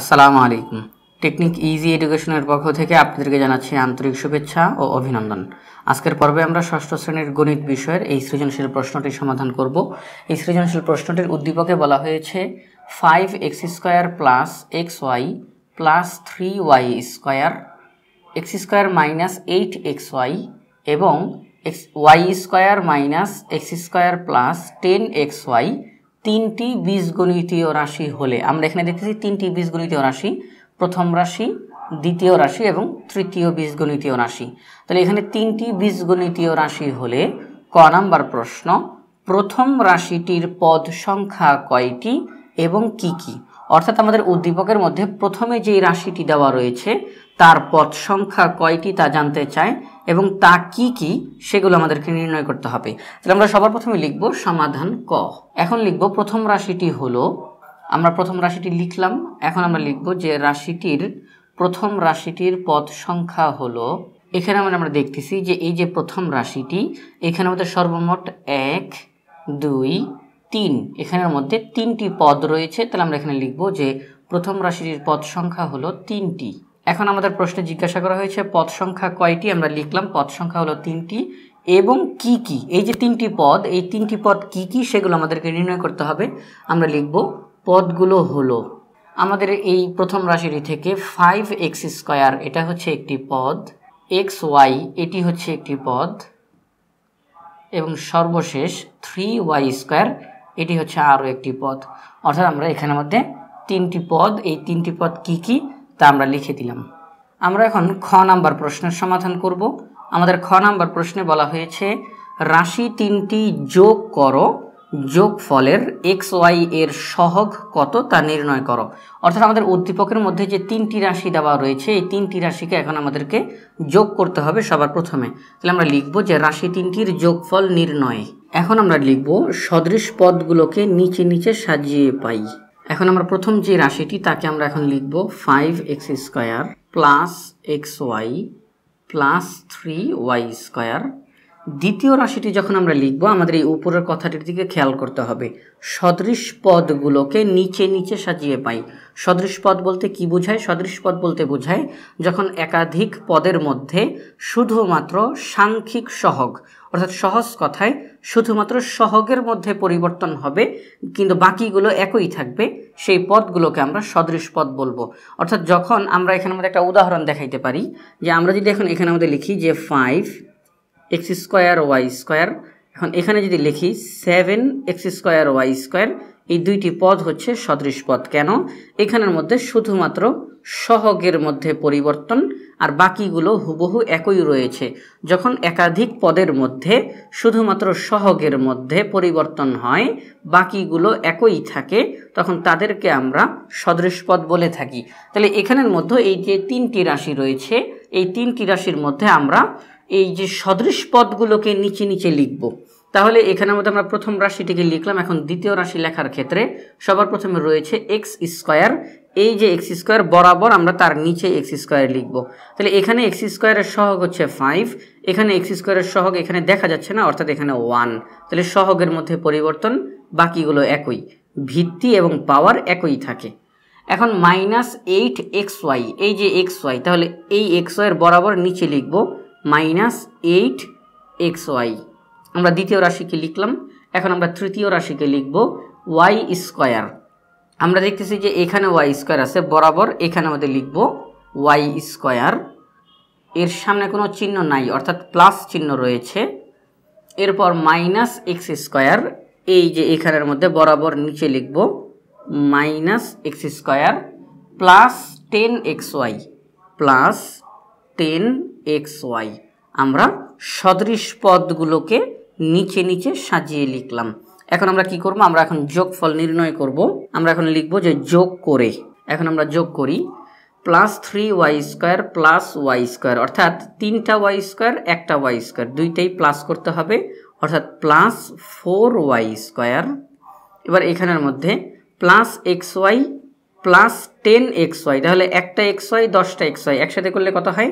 আসসালামু আলাইকুম technique easy এডুকেশনের পক্ষ থেকে আপনাদেরকে জানাচ্ছি আন্তরিক শুভেচ্ছা ও অভিনন্দন আজকের পর্বে আমরা ষষ্ঠ শ্রেণীর গণিত বিষয়ের এই সৃজনশীল প্রশ্নটি সমাধান করব এই সৃজনশীল প্রশ্নটির উদ্দীপকে বলা হয়েছে five x square plus x y plus three y square x square minus eight x y এবং x y square minus x square plus ten x y তিনটি বীজগণিতীয় রাশি হলে আমরা এখানে দেখতেছি তিনটি বীজগণিতীয় রাশি প্রথম রাশি দ্বিতীয় রাশি এবং তৃতীয় বীজগণিতীয় রাশি তাহলে এখানে তিনটি বীজগণিতীয় রাশি হলে ক নাম্বার প্রশ্ন প্রথম রাশিটির পদ সংখ্যা কয়টি এবং কি কি অর্থাৎ আমাদের উদ্দীপকের মধ্যে প্রথমে যে রাশিটি দেওয়া রয়েছে তার পদ সংখ্যা কয়টি তা জানতে চায় এবং তা কি কি সেগুলো আমাদেরকে নির্ণয় করতে হবে তাহলে আমরা সবার প্রথমে লিখব সমাধান ক এখন লিখব প্রথম রাশিটি হলো আমরা প্রথম রাশিটি লিখলাম এখন আমরা লিখব যে রাশিটির প্রথম রাশিটির পদ সংখ্যা হলো এখানে আমরা মানে আমরা দেখতেছি যে এই যে প্রথম রাশিটি এখানে আমাদের সর্বমোট এক দুই তিন এখানের মধ্যে তিনটি পদ রয়েছে তাহলে আমরা এখানে লিখব যে প্রথম রাশিটির পদ সংখ্যা হলো তিনটি এখন আমাদের প্রশ্নে জিজ্ঞাসা করা হয়েছে পদ সংখ্যা কয়টি আমরা লিখলাম পদ সংখ্যা হলো তিনটি এবং কি কি এই যে তিনটি পদ এই তিনটি পদ কি কি সেগুলো আমাদেরকে নির্ণয় করতে হবে আমরা লিখব পদগুলো হলো আমাদের এই প্রথম রাশিটি থেকে ফাইভ এক্স স্কোয়ার এটা হচ্ছে একটি পদ এক্স ওয়াই এটি হচ্ছে একটি পদ এবং সর্বশেষ থ্রি ওয়াই স্কোয়ার এটি হচ্ছে আরও একটি পদ অর্থাৎ আমরা এখানের মধ্যে তিনটি পদ এই তিনটি পদ কি কী তা আমরা লিখে দিলাম আমরা এখন খ নাম্বার প্রশ্নের সমাধান করব আমাদের খ নাম্বার প্রশ্নে বলা হয়েছে রাশি তিনটি যোগ করো যোগ ফলের এক্স ওয়াই এর সহগ কত তা নির্ণয় করো অর্থাৎ আমাদের উদ্দীপকের মধ্যে যে তিনটি রাশি দেওয়া রয়েছে এই তিনটি রাশিকে এখন আমাদেরকে যোগ করতে হবে সবার প্রথমে তাহলে আমরা লিখব যে রাশি তিনটির যোগফল নির্ণয় এখন আমরা লিখব সদৃশ পদগুলোকে নিচে নিচে সাজিয়ে পাই এখন আমরা প্রথম যে রাশিটি তাকে আমরা এখন লিখব five x square plus x y plus three y square দ্বিতীয় রাশিটি যখন আমরা লিখব আমাদের এই উপরের কথাটির দিকে খেয়াল করতে হবে সদৃশ পদগুলোকে নিচে নিচে সাজিয়ে পাই সদৃশ পদ বলতে কি বোঝায় সদৃশ পদ বলতে বোঝায় যখন একাধিক পদের মধ্যে শুধুমাত্র সাংখ্যিক সহগ অর্থাৎ সহজ কথায় শুধুমাত্র সহগের মধ্যে পরিবর্তন হবে কিন্তু বাকিগুলো একই থাকবে সেই পদগুলোকে আমরা সদৃশ পদ বলবো অর্থাৎ যখন আমরা এখানে আমাদের একটা উদাহরণ দেখাইতে পারি যে আমরা যদি এখন এখানে আমাদের লিখি যে five x square y square এখন এখানে যদি লিখি seven x square y square এই দুইটি পদ হচ্ছে সদৃশ পদ কেন এখানের মধ্যে শুধুমাত্র সহগের মধ্যে পরিবর্তন আর বাকিগুলো হুবহু একই রয়েছে যখন একাধিক পদের মধ্যে শুধুমাত্র সহগের মধ্যে পরিবর্তন হয় বাকিগুলো একই থাকে তখন তাদেরকে আমরা সদৃশ পদ বলে থাকি তাহলে এখানের মধ্যে এই যে তিনটি রাশি রয়েছে এই তিনটি রাশির মধ্যে আমরা এই যে সদৃশ পদগুলোকে নিচে নিচে লিখব তাহলে এখানের মধ্যে আমরা প্রথম রাশিটিকে লিখলাম এখন দ্বিতীয় রাশি লেখার ক্ষেত্রে সবার প্রথমে রয়েছে এক্স স্কোয়ার এই যে এক্স স্কোয়ার বরাবর আমরা তার নিচে এক্স স্কোয়ার লিখব তাহলে এখানে এক্স স্কোয়ারের সহগ হচ্ছে ফাইভ এখানে এক্স স্কোয়ারের সহগ এখানে দেখা যাচ্ছে না অর্থাৎ এখানে ওয়ান তাহলে সহগের মধ্যে পরিবর্তন বাকিগুলো একই ভিত্তি এবং পাওয়ার একই থাকে এখন মাইনাস এইট এক্স ওয়াই এই যে এক্স ওয়াই তাহলে এই এক্স ওয়াইয়ের বরাবর নিচে লিখব মাইনাস এইট এক্স ওয়াই আমরা দ্বিতীয় রাশিকে লিখলাম এখন আমরা তৃতীয় রাশিকে লিখব ওয়াই স্কোয়ার আমরা দেখতেছি যে এখানে ওয়াই স্কোয়ার আছে বরাবর এখানে আমাদের লিখব ওয়াই স্কোয়ার এর সামনে কোনো চিহ্ন নাই অর্থাৎ প্লাস চিহ্ন রয়েছে এরপর মাইনাস এক্স স্কোয়ার এই যে এখানের মধ্যে বরাবর নিচে লিখব minus x square plus ten x y plus ten x y আমরা সদৃশ পদগুলোকে নিচে নিচে সাজিয়ে লিখলাম এখন আমরা কি করব আমরা এখন যোগফল নির্ণয় করব আমরা এখন লিখব যে যোগ করে এখন আমরা যোগ করি plus three y square plus y square অর্থাৎ তিনটা ওয়াই স্কোয়ার একটা ওয়াই স্কোয়ার দুইটাই প্লাস করতে হবে অর্থাৎ প্লাস ফোর ওয়াই স্কোয়ার এবার এখানের মধ্যে plus x y plus ten x y তাহলে একটা এক্স ওয়াই দশটা এক্স ওয়াই একসাথে করলে কত হয়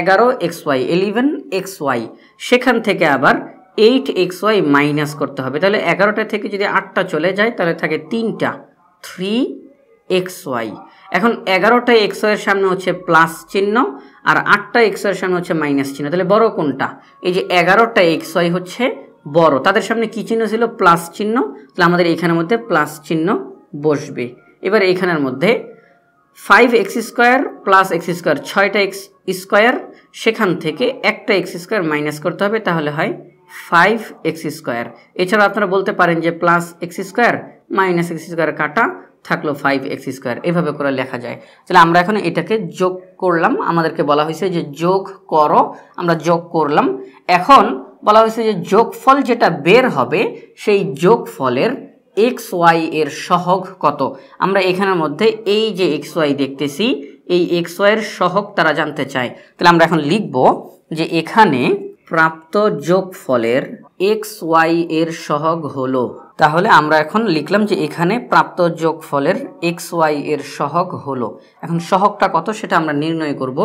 এগারো x y eleven x y সেখান থেকে আবার এইট এক্স ওয়াই মাইনাস করতে হবে তাহলে এগারোটা থেকে যদি আটটা চলে যায় তাহলে থাকে তিনটা থ্রি এক্স ওয়াই এখন এগারোটা এক্স ওয়ের সামনে হচ্ছে প্লাস চিহ্ন আর আটটা এক্স ওয়ের সামনে হচ্ছে মাইনাস চিহ্ন তাহলে বড় কোনটা এই যে এগারোটা এক্স ওয়াই হচ্ছে বড় তাদের সামনে কী চিহ্ন ছিল প্লাস চিহ্ন তাহলে আমাদের এখানের মধ্যে প্লাস চিহ্ন বসবে এবার এখানের মধ্যে five x square plus x square ছয়টা এক্স স্কোয়ার সেখান থেকে একটা এক্স স্কোয়ার মাইনাস করতে হবে তাহলে হয় ফাইভ এক্স স্কোয়ার এছাড়া আপনারা বলতে পারেন যে plus x square minus x square কাটা থাকলো ফাইভ এক্স স্কোয়ার এভাবে করে লেখা যায় তাহলে আমরা এখন এটাকে যোগ করলাম আমাদেরকে বলা হয়েছে যে যোগ করো আমরা যোগ করলাম এখন বলা হয়েছে যে যোগফল যেটা বের হবে সেই যোগফলের এক্স ওয়াই এর সহগ কত আমরা এখানের মধ্যে এই যে এক্স ওয়াই দেখতেছি এই এক্স ওয়াইয়ের সহগ তারা জানতে চায় তাহলে আমরা এখন লিখব যে এখানে প্রাপ্ত যোগ ফলের এক্স ওয়াই এর সহগ হলো তাহলে আমরা এখন লিখলাম যে এখানে প্রাপ্ত যোগ ফলের এক্স ওয়াই এর সহগ হলো এখন সহগটা কত সেটা আমরা নির্ণয় করব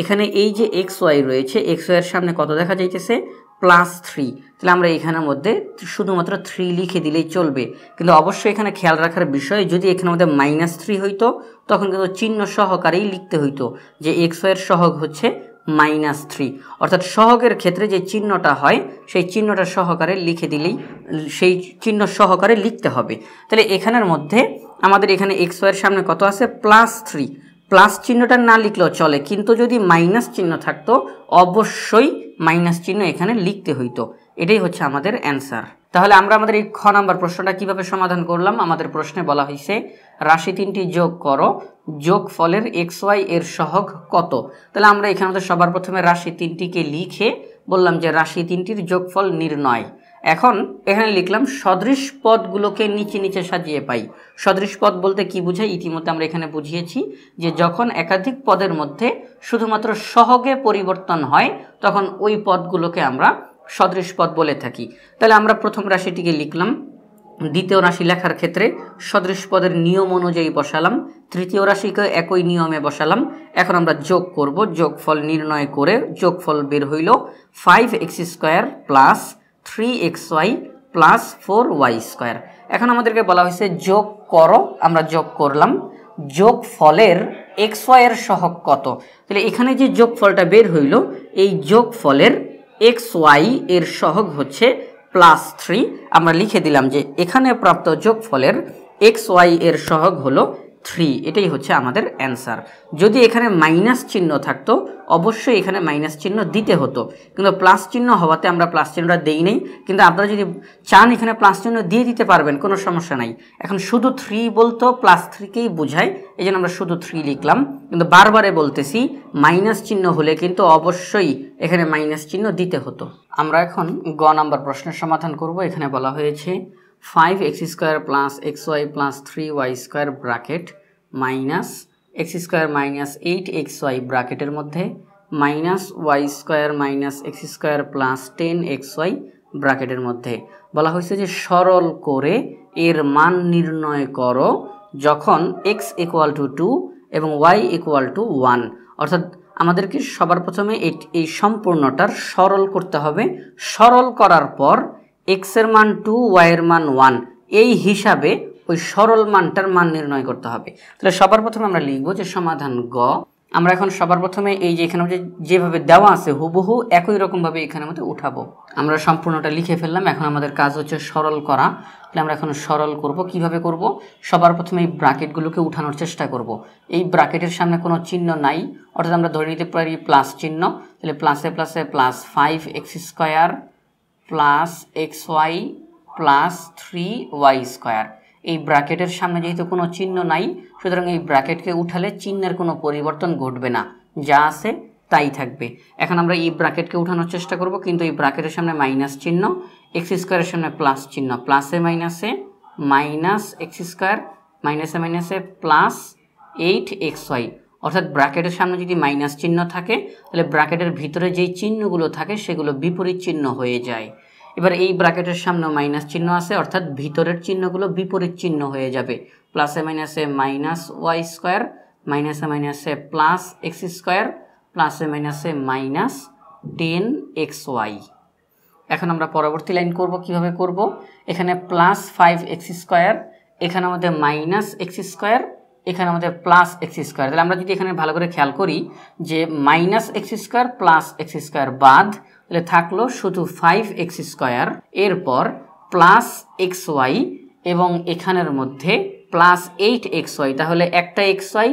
এখানে এই যে এক্স ওয়াই রয়েছে এক্স এর সামনে কত দেখা যাইতেছে প্লাস থ্রি তাহলে আমরা এখানের মধ্যে শুধুমাত্র থ্রি লিখে দিলেই চলবে কিন্তু অবশ্যই এখানে খেয়াল রাখার বিষয় যদি এখানের মধ্যে মাইনাস থ্রি হইতো তখন কিন্তু চিহ্ন সহকারেই লিখতে হইতো যে এক্স এর সহগ হচ্ছে মাইনাস থ্রি অর্থাৎ সহগের ক্ষেত্রে যে চিহ্নটা হয় সেই চিহ্নটা সহকারে লিখে দিলেই সেই চিহ্ন সহকারে লিখতে হবে তাহলে এখানের মধ্যে আমাদের এখানে এক্স ওয়ের সামনে কত আছে প্লাস থ্রি প্লাস চিহ্নটা না লিখলেও চলে কিন্তু যদি মাইনাস চিহ্ন থাকতো অবশ্যই মাইনাস চিহ্ন এখানে লিখতে হইতো এটাই হচ্ছে আমাদের অ্যান্সার তাহলে আমরা আমাদের এই খ নাম্বার প্রশ্নটা কিভাবে সমাধান করলাম আমাদের প্রশ্নে বলা হয়েছে রাশি তিনটি যোগ করো যোগ ফলের এক্স ওয়াই এর সহগ কত তাহলে আমরা এখানে তো সবার প্রথমে রাশি তিনটিকে লিখে বললাম যে রাশি তিনটির যোগফল নির্ণয় এখন এখানে লিখলাম সদৃশ পদগুলোকে নিচে নিচে সাজিয়ে পাই সদৃশ পদ বলতে কি বুঝাই ইতিমধ্যে আমরা এখানে বুঝিয়েছি যে যখন একাধিক পদের মধ্যে শুধুমাত্র সহগে পরিবর্তন হয় তখন ওই পদগুলোকে আমরা সদৃশ পদ বলে থাকি তাহলে আমরা প্রথম রাশিটিকে লিখলাম দ্বিতীয় রাশি লেখার ক্ষেত্রে সদৃশ পদের নিয়ম অনুযায়ী বসালাম তৃতীয় রাশিকে একই নিয়মে বসালাম এখন আমরা যোগ করব যোগফল নির্ণয় করে যোগফল বের হইল five x square plus three x y plus four y square এখন আমাদেরকে বলা হয়েছে যোগ করো আমরা যোগ করলাম যোগ ফলের এক্স ওয়াইয়ের সহগ কত তাহলে এখানে যে যোগফলটা বের হইল এই যোগফলের এক্স ওয়াই এর সহগ হচ্ছে প্লাস থ্রি আমরা লিখে দিলাম যে এখানে প্রাপ্ত যোগফলের এক্স ওয়াই এর সহগ হলো থ্রি এটাই হচ্ছে আমাদের অ্যান্সার যদি এখানে মাইনাস চিহ্ন থাকতো অবশ্যই এখানে মাইনাস চিহ্ন দিতে হতো কিন্তু প্লাস চিহ্ন হওয়াতে আমরা প্লাস চিহ্নটা দেই নেই কিন্তু আপনারা যদি চান এখানে প্লাস চিহ্ন দিয়ে দিতে পারবেন কোনো সমস্যা নাই এখন শুধু থ্রি বলতো প্লাস থ্রিকেই বোঝায় এই জন্য আমরা শুধু থ্রি লিখলাম কিন্তু বারবারে বলতেছি মাইনাস চিহ্ন হলে কিন্তু অবশ্যই এখানে মাইনাস চিহ্ন দিতে হতো আমরা এখন গ নাম্বার প্রশ্নের সমাধান করব এখানে বলা হয়েছে five x square plus x y plus three y square bracket minus x square minus eight x y ব্রাকেটের মধ্যে minus y square minus x square plus ten x y ব্রাকেটের মধ্যে বলা হয়েছে যে সরল করে এর মান নির্ণয় করো যখন এক্স ইকুয়াল টু টু এবং ওয়াই ইকুয়াল টু ওয়ান অর্থাৎ আমাদেরকে সবার প্রথমে এই সম্পূর্ণটার সরল করতে হবে সরল করার পর এক্সের মান টু ওয়াইয়ের মান ওয়ান এই হিসাবে ওই সরল মানটার মান নির্ণয় করতে হবে তাহলে সবার প্রথমে আমরা লিখব যে সমাধান গ আমরা এখন সবার প্রথমে এই যে এখানে যেভাবে দেওয়া আছে হুবহু একই রকমভাবে এখানে আমাদের উঠাবো আমরা সম্পূর্ণটা লিখে ফেললাম এখন আমাদের কাজ হচ্ছে সরল করা তাহলে আমরা এখন সরল করব কিভাবে করব সবার প্রথমে এই ব্রাকেটগুলোকে উঠানোর চেষ্টা করব এই ব্রাকেটের সামনে কোনো চিহ্ন নাই অর্থাৎ আমরা ধরে নিতে পারি প্লাস চিহ্ন তাহলে প্লাসে প্লাসে plus five x square plus x y plus three y square এই ব্র্যাকেটের সামনে যেহেতু কোনো চিহ্ন নাই সুতরাং এই ব্র্যাকেটকে উঠালে চিহ্নের কোনো পরিবর্তন ঘটবে না যা আছে তাই থাকবে এখন আমরা এই ব্র্যাকেটকে উঠানোর চেষ্টা করব কিন্তু এই ব্র্যাকেটের সামনে মাইনাস চিহ্ন এক্স স্কোয়ারের সামনে প্লাস চিহ্ন প্লাসে মাইনাসে মাইনাস এক্স স্কোয়ার মাইনাসে মাইনাসে প্লাস এইট এক্স ওয়াই অর্থাৎ ব্র্যাকেটের সামনে যদি মাইনাস চিহ্ন থাকে তাহলে ব্র্যাকেটের ভিতরে যেই চিহ্নগুলো থাকে সেগুলো বিপরীত চিহ্ন হয়ে যায় এবার এই ব্র্যাকেটের সামনে মাইনাস চিহ্ন আছে অর্থাৎ ভিতরের চিহ্নগুলো বিপরীত চিহ্ন হয়ে যাবে প্লাসে মাইনাসে মাইনাস ওয়াই স্কোয়ার মাইনাসে মাইনাসে প্লাস এক্স স্কোয়ার প্লাসে মাইনাসে মাইনাস টেন এক্স ওয়াই এখন আমরা পরবর্তী লাইন করব কিভাবে করব এখানে প্লাস ফাইভ এক্স স্কোয়ার এখানে আমাদের মাইনাস এক্স স্কোয়ার এখানে আমাদের প্লাস এক্স স্কোয়ার তাহলে আমরা যদি এখানে ভালো করে খেয়াল করি যে minus x square plus x square বাদ তাহলে থাকলো শুধু ফাইভ এক্স স্কোয়ার এরপর প্লাস এক্স ওয়াই এবং এখানের মধ্যে প্লাস এইট এক্স ওয়াই তাহলে একটা এক্স ওয়াই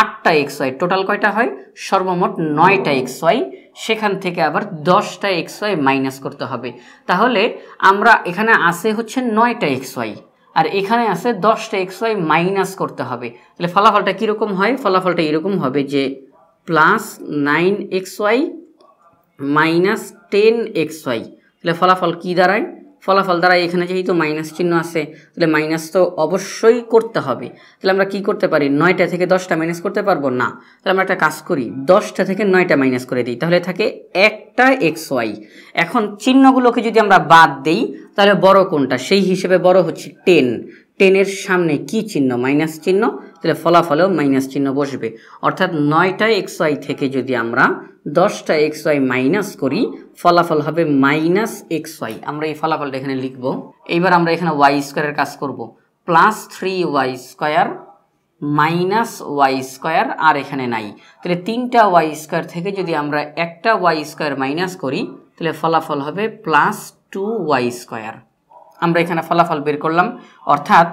আটটা এক্স ওয়াই টোটাল কয়টা হয় সর্বমোট নয়টা এক্স ওয়াই সেখান থেকে আবার দশটা এক্স ওয়াই মাইনাস করতে হবে তাহলে আমরা এখানে আসে হচ্ছে নয়টা এক্স ওয়াই আর এখানে আছে দশটা এক্স ওয়াই মাইনাস করতে হবে তাহলে ফলাফলটা কীরকম হয় ফলাফলটা এরকম হবে যে plus nine x y minus ten x y তাহলে ফলাফল কী দাঁড়ায় ফলাফল দ্বারা এখানে যেহেতু মাইনাস চিহ্ন আছে তাহলে মাইনাস তো অবশ্যই করতে হবে তাহলে আমরা কি করতে পারি নয়টা থেকে দশটা মাইনাস করতে পারবো না তাহলে আমরা একটা কাজ করি দশটা থেকে নয়টা মাইনাস করে দিই তাহলে থাকে একটা এক্স ওয়াই এখন চিহ্নগুলোকে যদি আমরা বাদ দিই তাহলে বড় কোনটা সেই হিসেবে বড় হচ্ছে টেন টেনের সামনে কি চিহ্ন মাইনাস চিহ্ন তাহলে ফলাফলেও মাইনাস চিহ্ন বসবে অর্থাৎ নয়টা এক্স ওয়াই থেকে যদি আমরা দশটা এক্স ওয়াই মাইনাস করি ফলাফল হবে মাইনাস এক্স ওয়াই আমরা এই ফলাফলটা এখানে লিখব এইবার আমরা এখানে ওয়াই স্কোয়ারের কাজ করব plus three y square minus y square আর এখানে নাই তাহলে তিনটা ওয়াই স্কোয়ার থেকে যদি আমরা একটা ওয়াই স্কোয়ার মাইনাস করি তাহলে ফলাফল হবে প্লাস টু ওয়াই স্কোয়ার আমরা এখানে ফলাফল বের করলাম অর্থাৎ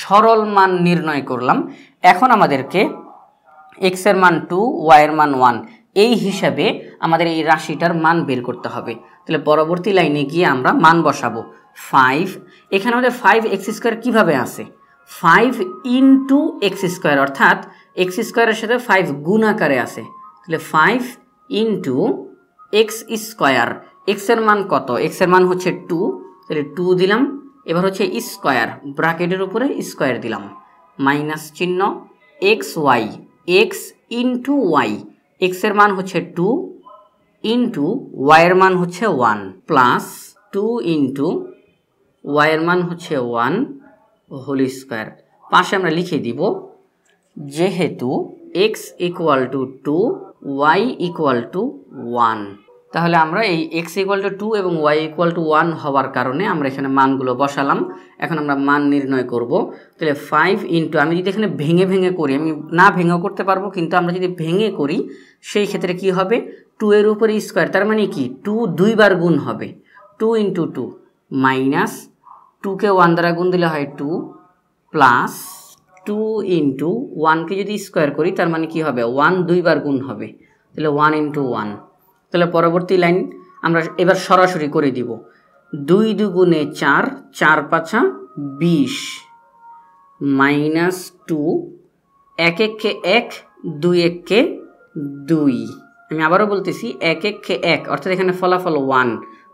সরল মান নির্ণয় করলাম এখন আমাদেরকে এক্সের মান টু ওয়াইয়ের মান ওয়ান এই হিসাবে আমাদের এই রাশিটার মান বের করতে হবে তাহলে পরবর্তী লাইনে গিয়ে আমরা মান বসাবো ফাইভ এখানে আমাদের ফাইভ এক্স স্কোয়ার কীভাবে আসে ফাইভ টু এক্স স্কোয়ার অর্থাৎ এক্স স্কোয়ারের সাথে ফাইভ গুণ আকারে আসে তাহলে ফাইভ টু এক্স স্কোয়ার এক্সের মান কত এক্সের মান হচ্ছে টু তাহলে টু দিলাম এবার হচ্ছে স্কোয়ার ব্রাকেটের উপরে স্কোয়ার দিলাম মাইনাস চিহ্ন x y x into y এক্সের মান হচ্ছে টু ইন্টু ওয়াইয়ের মান হচ্ছে ওয়ান প্লাস টু ইন্টু ওয়াইয়ের মান হচ্ছে ওয়ান হোল স্কোয়ার পাশে আমরা লিখে দিব যেহেতু x equal to two y equal to one তাহলে আমরা এই এক্স ইকুয়াল টু টু এবং ওয়াই ইকুয়াল টু ওয়ান হওয়ার কারণে আমরা এখানে মানগুলো বসালাম এখন আমরা মান নির্ণয় করব তাহলে ফাইভ ইন্টু আমি যদি এখানে ভেঙে ভেঙে করি আমি না ভেঙেও করতে পারবো কিন্তু আমরা যদি ভেঙে করি সেই ক্ষেত্রে কি হবে টু এর উপরে স্কোয়ার তার মানে কি টু দুইবার গুণ হবে টু ইন্টু টু মাইনাস টুকে ওয়ান দ্বারা গুণ দিলে হয় টু প্লাস টু ইন্টু ওয়ানকে যদি স্কোয়ার করি তার মানে কি হবে ওয়ান দুইবার গুণ হবে তাহলে ওয়ান ইন্টু ওয়ান তাহলে পরবর্তী লাইন আমরা এবার সরাসরি করে দিব দুই দুগুণে চার চার পাঁচা বিশ মাইনাস টু এক এককে এক দুই এককে দুই আমি আবারও বলতেছি এক এক কে এক অর্থাৎ এখানে ফলাফল ওয়ান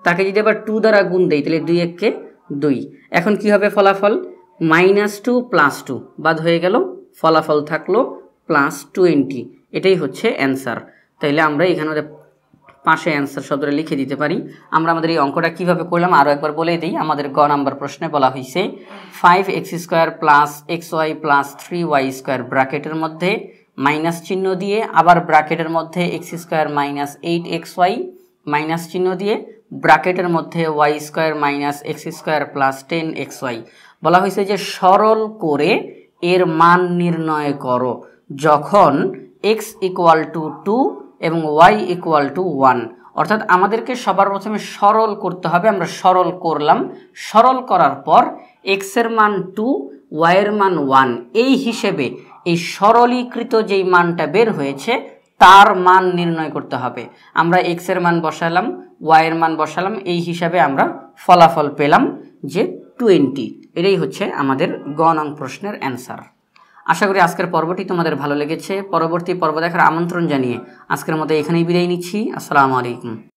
তাকে যদি আবার টু দ্বারা গুণ দেয় তাহলে দুই এক কে দুই এখন কি হবে ফলাফল মাইনাস টু প্লাস টু বাদ হয়ে গেল ফলাফল থাকলো প্লাস টোয়েন্টি এটাই হচ্ছে অ্যান্সার তাইলে আমরা এখানে পাশে অ্যান্সার শব্দটা লিখে দিতে পারি আমরা আমাদের এই অঙ্কটা কীভাবে করলাম আরও একবার বলে দিই আমাদের গ নাম্বার প্রশ্নে বলা হয়েছে five x square plus x y plus three y square ব্র্যাকেটের মধ্যে মাইনাস চিহ্ন দিয়ে আবার ব্রাকেটের মধ্যে x square minus eight x y minus চিহ্ন দিয়ে ব্রাকেটের মধ্যে y square minus x square plus ten x y বলা হয়েছে যে সরল করে এর মান নির্ণয় করো যখন এক্স ইকুয়াল টু টু এবং ওয়াই ইকুয়াল টু ওয়ান অর্থাৎ আমাদেরকে সবার প্রথমে সরল করতে হবে আমরা সরল করলাম সরল করার পর এক্সের মান টু ওয়াইয়ের মান ওয়ান এই হিসেবে এই সরলীকৃত যেই মানটা বের হয়েছে তার মান নির্ণয় করতে হবে আমরা এক্স এর মান বসালাম ওয়াইয়ের মান বসালাম এই হিসাবে আমরা ফলাফল পেলাম যে টোয়েন্টি এটাই হচ্ছে আমাদের গ নং প্রশ্নের অ্যান্সার আশা করি আজকের পর্বটি তোমাদের ভালো লেগেছে পরবর্তী পর্ব দেখার আমন্ত্রণ জানিয়ে আজকের মতো এখানেই বিদায় নিচ্ছি আসসালামু আলাইকুম